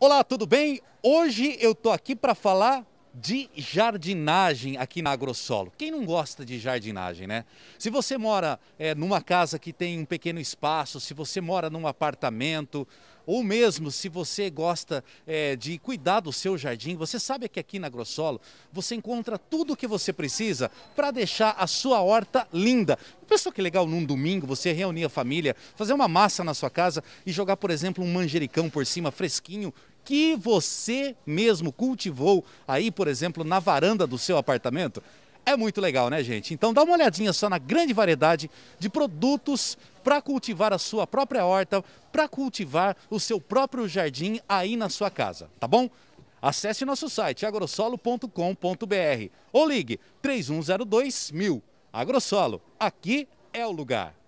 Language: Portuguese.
Olá, tudo bem? Hoje eu tô aqui para falar de jardinagem aqui na Agrosolo. Quem não gosta de jardinagem, né? Se você mora é, numa casa que tem um pequeno espaço, se você mora num apartamento, ou mesmo se você gosta é, de cuidar do seu jardim, você sabe que aqui na Agrosolo você encontra tudo o que você precisa para deixar a sua horta linda. Pensou que legal num domingo você reunir a família, fazer uma massa na sua casa e jogar, por exemplo, um manjericão por cima fresquinho que você mesmo cultivou aí, por exemplo, na varanda do seu apartamento. É muito legal, né, gente? Então dá uma olhadinha só na grande variedade de produtos para cultivar a sua própria horta, para cultivar o seu próprio jardim aí na sua casa, tá bom? Acesse nosso site agrosolo.com.br ou ligue 3102 mil. Agrosolo, aqui é o lugar.